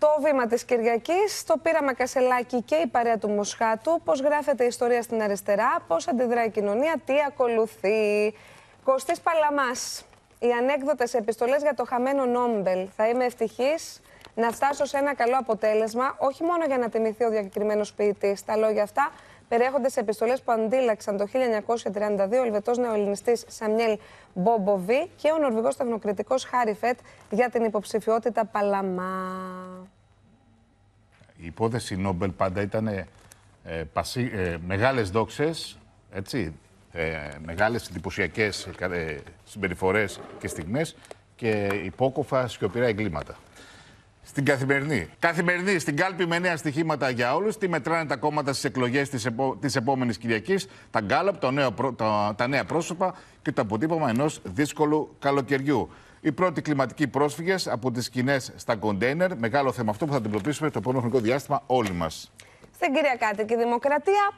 Το βήμα της Κυριακής, το πείραμα Κασελάκη και η παρέα του Μοσχάτου. πώς γράφεται η ιστορία στην αριστερά, πώς αντιδρά η κοινωνία, τι ακολουθεί. Κωστής Παλαμάς, Οι ανέκδοτες επιστολές για το χαμένο Νόμπελ. Θα είμαι ευτυχής να φτάσω σε ένα καλό αποτέλεσμα, όχι μόνο για να τιμηθεί ο διακεκριμένος ποιητής Τα λόγια αυτά περιέχονται σε επιστολές που αντίλαξαν το 1932 ο Ελβετός νεοελληνιστής Σαμιέλ Μπόμποβι και ο Νορβηγός τεχνοκριτικός Χάρι Φετ για την υποψηφιότητα Παλαμά. Η υπόθεση Νόμπελ πάντα ήταν ε, ε, ε μεγάλες δόξες, έτσι, ε, μεγάλες εντυπωσιακές ε, ε, συμπεριφορές και στιγμές και υπόκοφα σιωπηρά εγκλήματα. Στην καθημερινή. Καθημερινή, στην κάλπη με νέα στοιχήματα για όλους. Τι μετράνε τα κόμματα στις εκλογές της επο... επόμενης Κυριακής, τα γκάλαπ, το νέο τα... νέα πρόσωπα και το αποτύπωμα ενός δύσκολου καλοκαιριού. Οι πρώτοι κλιματικοί πρόσφυγες από τις σκηνές στα κοντέινερ. Μεγάλο θέμα αυτό που θα αντιμετωπίσουμε το επόμενο χρονικό διάστημα όλοι μας. Στην Κυριακάτικη Δημοκρατία,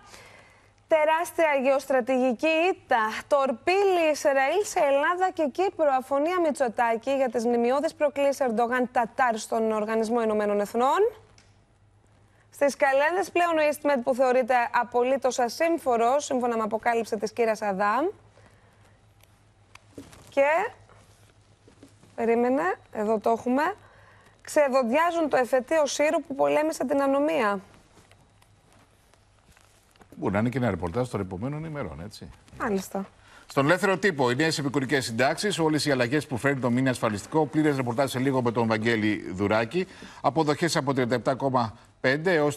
Τεράστια γεωστρατηγική ήττα. Τορπίλη Ισραήλ σε Ελλάδα και Κύπρο. Αφωνία Μητσοτάκη για τις μνημειώδεις προκλήσεις Ερντογάν Τατάρ στον Οργανισμό Ηνωμένων Εθνών. Στις καλένδες πλέον ο Ίστμετ που θεωρείται απολύτως ασύμφορος, σύμφωνα με αποκάλυψη της κύρας Αδάμ. Και. Περίμενε, εδώ το έχουμε. Ξεδοντιάζουν το εφετείο Σύρου που πολέμησε την ανομία. Μπορεί να είναι και ένα ρεπορτάζ των επόμενων ημερών, έτσι. Μάλιστα. Στον ελεύθερο τύπο, οι νέες επικουρικές συντάξεις, όλες οι αλλαγές που φέρνει το μήνυμα ασφαλιστικό, πλήρες ρεπορτάζ σε λίγο με τον Βαγγέλη Δουράκη, αποδοχές από 37,5 έω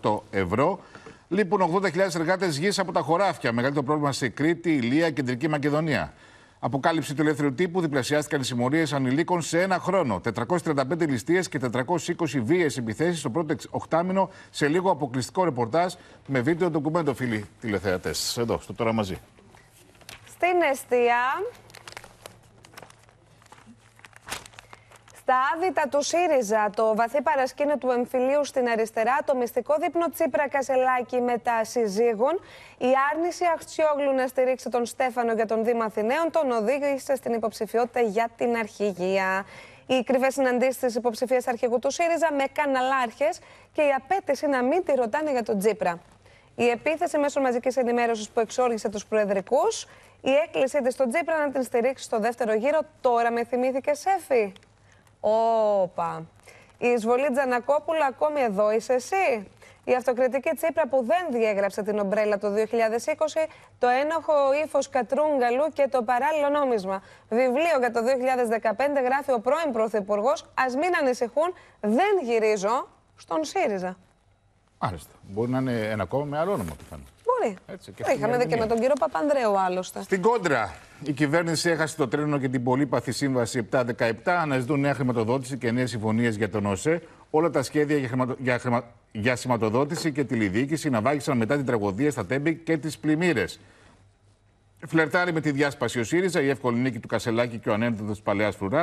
378 ευρώ. Λείπουν 80.000 εργάτες γης από τα χωράφια. Μεγαλύτερο πρόβλημα σε Κρήτη, Ηλία, Κεντρική Μακεδονία. Αποκάλυψη του ελεύθερου τύπου διπλασιάστηκαν οι συμμορίες ανηλίκων σε ένα χρόνο. 435 ληστείες και 420 βίαιες επιθέσεις στο πρώτο οκτάμινο σε λίγο αποκλειστικό ρεπορτάζ με βίντεο ντοκουμέντο, φίλοι τηλεθεατές. Εδώ, στο τώρα μαζί. Στην αιστεία, Τα άδυτα του ΣΥΡΙΖΑ, το βαθύ παρασκήνιο του εμφυλίου στην αριστερά, το μυστικό δείπνο Τσίπρα Κασελάκη με τα συζύγων, η άρνηση Αχτσιόγλου να στηρίξει τον Στέφανο για τον Δήμα Αθηναίων τον οδήγησε στην υποψηφιότητα για την αρχηγία. Οι κρυβέ συναντήσεις της υποψηφίας αρχηγού του ΣΥΡΙΖΑ με καναλάρχες και η απέτηση να μην τη ρωτάνε για τον Τσίπρα. Η επίθεση μέσω μαζικής ενημέρωσης που εξόργησε τους προεδρικούς, η έκκλησή της στον Τσίπρα να την στηρίξει στο δεύτερο γύρο, τώρα με θυμήθηκε Σέφη. Όπα. Η εισβολή Τζανακόπουλα ακόμη εδώ είσαι εσύ. Η αυτοκριτική Τσίπρα που δεν διέγραψε την ομπρέλα το 2020, το ένοχο ύφος Κατρούγκαλου και το παράλληλο νόμισμα. Βιβλίο για το 2015 γράφει ο πρώην Πρωθυπουργός. Ας μην ανησυχούν, δεν γυρίζω στον ΣΥΡΙΖΑ. Μάλιστα. Μπορεί να είναι ένα κόμμα με άλλο όνομα πιθανό. Μπορεί. Έτσι, και είχαμε και με τον κύριο Παπανδρέου άλλωστε. Στην κόντρα, η κυβέρνηση έχασε το τρένο και την πολύπαθη σύμβαση 717. Αναζητούν νέα χρηματοδότηση και νέες συμφωνίες για τον ΩΣΕ. Όλα τα σχέδια για, χρηματο... για, χρημα... για σηματοδότηση και τηλεδιοίκηση ναυάγησαν μετά την τραγωδία στα Τέμπη και τις πλημμύρες. Φλερτάρει με τη διάσπαση ο ΣΥΡΙΖΑ, η εύκολη νίκη του Κασελάκη και ο ανένδοτος της Παλαιάς Φρουράς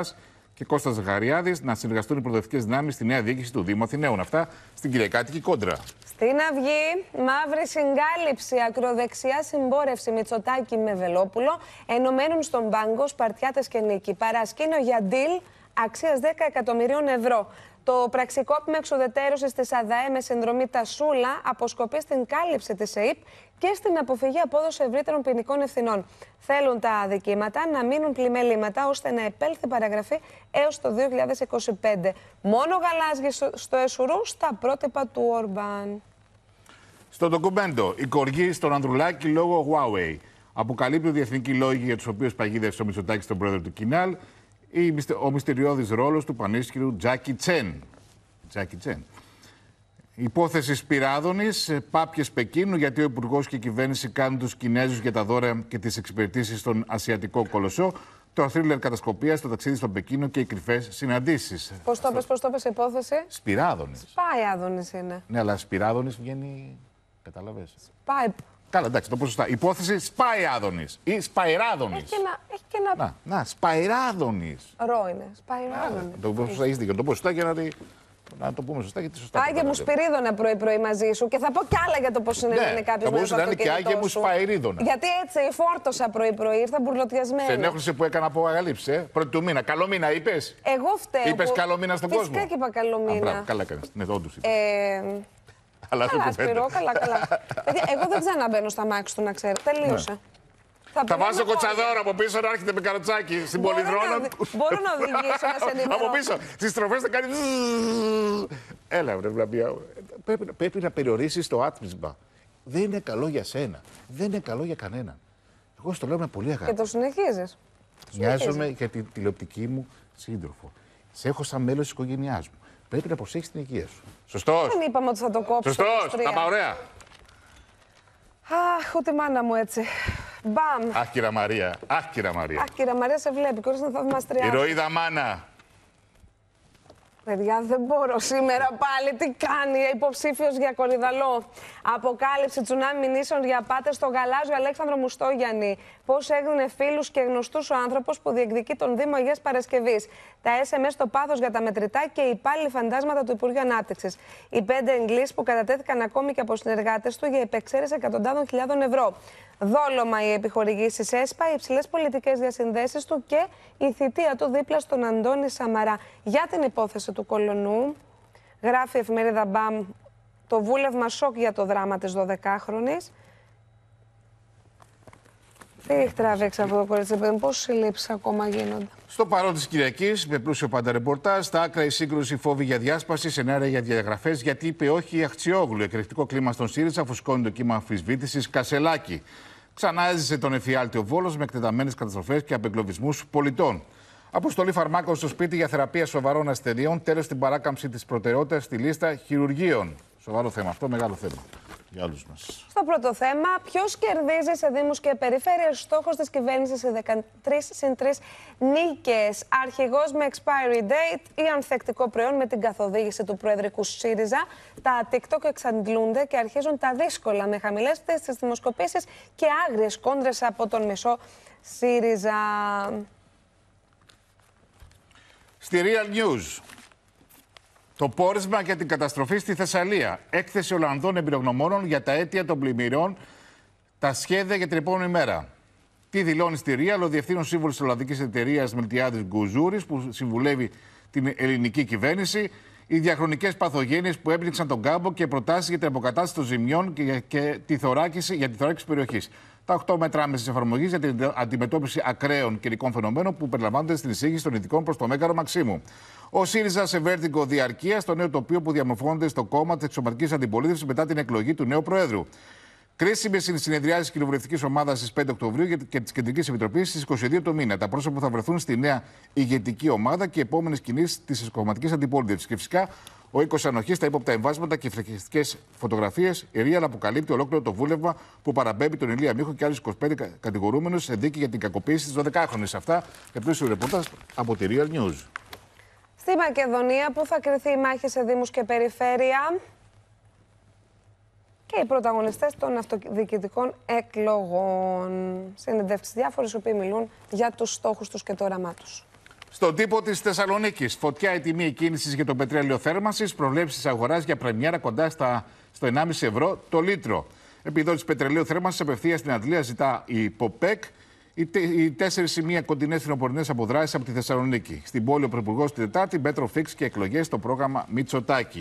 και Κώστας Ζαχαριάδης να συνεργαστούν οι προοδευτικές δυνάμεις στη νέα διοίκηση του Δήμου Αθηναίων. Αυτά στην Κυριακάτικη Κόντρα. Στην Αυγή, μαύρη συγκάλυψη, ακροδεξιά συμπόρευση Μητσοτάκη με Βελόπουλο, ενωμένων στον πάγκο Σπαρτιάτες και Νίκη. Παρασκήνω για ντυλ αξία 10 εκατομμυρίων ευρώ. Το πραξικόπημα εξουδετερώσε τη ΑΔΑΕ με συνδρομή Τασούλα αποσκοπεί στην κάλυψη της ΕΕΠ και στην αποφυγή απόδοση ευρύτερων ποινικών ευθυνών. Θέλουν τα αδικήματα να μείνουν πλημελήματα ώστε να επέλθει παραγραφή έως το 2025. Μόνο γαλάζιε στο Εσουρού στα πρότυπα του Ορμπάν. Στο ντοκουμέντο, η κοργή στον Ανδρουλάκη λόγω Huawei. Αποκαλύπτουν διεθνικοί λόγοι για τους οποίους παγίδευσε ο Μητσοτάκης τον πρόεδρο του Κινάλ η, ο μυστηριώδης ρόλος του πανίσχυρου Τζάκι Τσέν. Τζάκι Τσέν. Υπόθεσης Σπυράδωνη, ε, πάπιες Πεκίνου, γιατί ο Υπουργός και η κυβέρνηση κάνουν τους Κινέζους για τα δώρα και τις εξυπηρετήσεις στον Ασιατικό Κολοσσό. Το θρίλερ κατασκοπίας, το ταξίδι στον Πεκίνο και οι κρυφές συναντήσεις. Πώς το πε, πώς το υπόθεση. Σπυράδωνης. Σπάει άδωνης είναι. Ναι, αλλά Σπυράδωνης βγαίνει. Κατάλαβε. Σπάει. Καλά, εντάξει, το ποσοστά. Υπόθεση Σπαϊράδονης ή Σπαϊράδονης. Έχει και Έχει και ένα... Να, να Σπαϊράδονης. Ρο είναι. Σπαϊράδονη. Το ποσοστά έχεις δίκιο. Το ποσοστά και να τη. Να το πούμε σωστά γιατί σωστά. Άγια μου Σπυρίδωνα πρωί-πρωί μαζί σου και θα πω κι άλλα για το πώς συνέβαινε ναι, κάποιο που δεν είναι και Άγια μου Σπαϊρίδωνα. Γιατί έτσι φόρτωσα πρωί-πρωί, ήρθα μπουρλωτιασμένη. Στενέχωσε που έκανα από αγαλήψη, ε. πρώτη του μήνα. Καλό μήνα είπες. Εγώ φταίω. Είπες που... καλό μήνα στον κόσμο. Φυσικά και είπα καλό μήνα. καλά κάνεις. Ναι, όντως. Αλλά καλά, Σπυρό, καλά, καλά. εγώ δεν ξαναμπαίνω στα μάξι του, να ξέρω. Τελείωσε. Ναι. Θα, θα βάζω κοτσαδόρα από πίσω να έρχεται με καροτσάκι στην πολυδρόνα Μπορώ να οδηγήσω να σε ενημερώσω. από πίσω. στις στροφές θα κάνει. Έλα, βρε βλαμπία. Πρέπει, να περιορίσεις το άτμισμα. Δεν είναι καλό για σένα. Δεν είναι καλό για κανέναν. Εγώ το λέω με πολύ αγάπη. Και το συνεχίζεις. Μοιάζομαι για την τηλεοπτική μου σύντροφο. Σε έχω σαν μέλος της οικογένειάς μου πρέπει να προσέχεις την υγεία σου. Σωστός. Δεν είπαμε ότι θα το κόψω. Σωστός. Τα πάω ωραία. Αχ, ούτε μάνα μου έτσι. Μπαμ. Αχ, κυρία Μαρία. Αχ, κυρία Μαρία. Αχ, κυρία Μαρία, σε βλέπει. θα να θαυμαστριά. Ηρωίδα μάνα. Παιδιά, δεν μπορώ σήμερα πάλι. Τι κάνει υποψήφιος για κορυδαλό. Αποκάλυψη τσουνάμι μηνύσεων για πάτε στο γαλάζιο Αλέξανδρο Μουστόγιανι πώ έγινε φίλους και γνωστούς ο άνθρωπος που διεκδικεί τον Δήμο Αγίας Παρασκευής. Τα SMS στο πάθος για τα μετρητά και οι πάλι φαντάσματα του Υπουργείου Ανάπτυξης. Οι πέντε εγκλήσεις που κατατέθηκαν ακόμη και από συνεργάτες του για υπεξαίρεση εκατοντάδων χιλιάδων ευρώ. Δόλωμα οι επιχορηγήσεις ΕΣΠΑ, οι υψηλές πολιτικές διασυνδέσεις του και η θητεία του δίπλα στον Αντώνη Σαμαρά. Για την υπόθεση του Κολονού, γράφει η εφημερίδα Μπαμ το βούλευμα σοκ για το δράμα της 12χρονη. Τι έχει τραβήξει αυτό το κορίτσι, παιδί πόσες συλλήψεις ακόμα γίνονται. Στο παρόν της Κυριακής, με πλούσιο πάντα ρεπορτάζ, στα άκρα η σύγκρουση φόβη για διάσπαση, σενάρια για διαγραφές, γιατί είπε όχι η Αχτσιόγλου. Εκρηκτικό κλίμα στον ΣΥΡΙΖΑ, φουσκώνει το κύμα αμφισβήτησης Κασελάκι. Ξανά έζησε τον εφιάλτη ο Βόλος με εκτεταμένες καταστροφές και απεγκλωβισμούς πολιτών. Αποστολή φαρμάκων στο σπίτι για θεραπεία σοβαρών ασθενειών, τέλος στην παράκαμψη της προτεραιότητας στη λίστα χειρουργείων. Σοβαρό θέμα αυτό, μεγάλο θέμα. Στο πρώτο θέμα, ποιος κερδίζει σε Δήμους και Περιφέρειες, στόχος της κυβέρνησης σε 13 συν 3 νίκες. Αρχηγός με expiry date ή ανθεκτικό προϊόν με την καθοδήγηση του Προεδρικού ΣΥΡΙΖΑ. Τα TikTok εξαντλούνται και αρχίζουν τα δύσκολα με χαμηλές θέσεις στις δημοσκοπήσεις και άγριες κόντρες από τον μισό ΣΥΡΙΖΑ. Στη Real News, το πόρισμα για την καταστροφή στη Θεσσαλία. Έκθεση Ολλανδών εμπειρογνωμόνων για τα αίτια των πλημμυριών. Τα σχέδια για την επόμενη μέρα. Τι δηλώνει στη Ρία, ο Διευθύνων Σύμβουλος της Ολλανδικής Εταιρείας Μιλτιάδης Γκουζούρης, που συμβουλεύει την ελληνική κυβέρνηση. Οι διαχρονικές παθογένειες που έπληξαν τον κάμπο και προτάσεις για την αποκατάσταση των ζημιών και, και τη θωράκιση, για τη θωράκιση περιοχής τα 8 μέτρα άμεσης εφαρμογής για την αντιμετώπιση ακραίων καιρικών φαινομένων που περιλαμβάνονται στην εισήγηση των ειδικών προς το Μέγαρο Μαξίμου. Ο ΣΥΡΙΖΑ σε βέρτιγκο διαρκεία στο νέο τοπίο που διαμορφώνεται στο κόμμα της εξωματική αντιπολίτευσης μετά την εκλογή του νέου Προέδρου. Κρίσιμες είναι οι συνεδριάσεις της κοινοβουλευτικής ομάδας στις 5 Οκτωβρίου και της Κεντρικής Επιτροπής στις 22 του μήνα. Τα πρόσωπα που θα βρεθούν στη νέα ηγετική ομάδα και οι επόμενες κινήσεις της εξωματική αντιπολίτευσης. Και φυσικά ο οίκος ανοχής, τα ύποπτα εμβάσματα και οι φρικιστικές φωτογραφίες, η Ρία αποκαλύπτει ολόκληρο το βούλευμα που παραμπέμπει τον Ηλία Μίχο και άλλους 25 κατηγορούμενους σε δίκη για την κακοποίηση της 12χρονη. Αυτά ο ρεπορτάζ από τη Real News. Στη Μακεδονία, πού θα κρυθεί η μάχη σε Δήμους και Περιφέρεια και οι πρωταγωνιστές των αυτοδιοικητικών εκλογών. Συνεντεύξεις διάφορες, οι οποίοι μιλούν για τους στόχους τους και το όραμά τους. Στον τύπο της Θεσσαλονίκης, φωτιά η τιμή κίνηση για το πετρέλαιο θέρμανσης, προβλέψεις αγοράς για πρεμιέρα κοντά στα, στο 1,5 ευρώ το λίτρο. Επιδότηση πετρελαίου θέρμανσης απευθείας στην Αντλία ζητά η ΠΟΠΕΚ. Οι, τέσσερι σημεία κοντινέ θεροπορεινέ αποδράσεις από τη Θεσσαλονίκη. Στην πόλη ο Πρωθυπουργός την Τετάρτη, Μπέτρο Φίξ και εκλογές στο πρόγραμμα Μίτσοτάκι.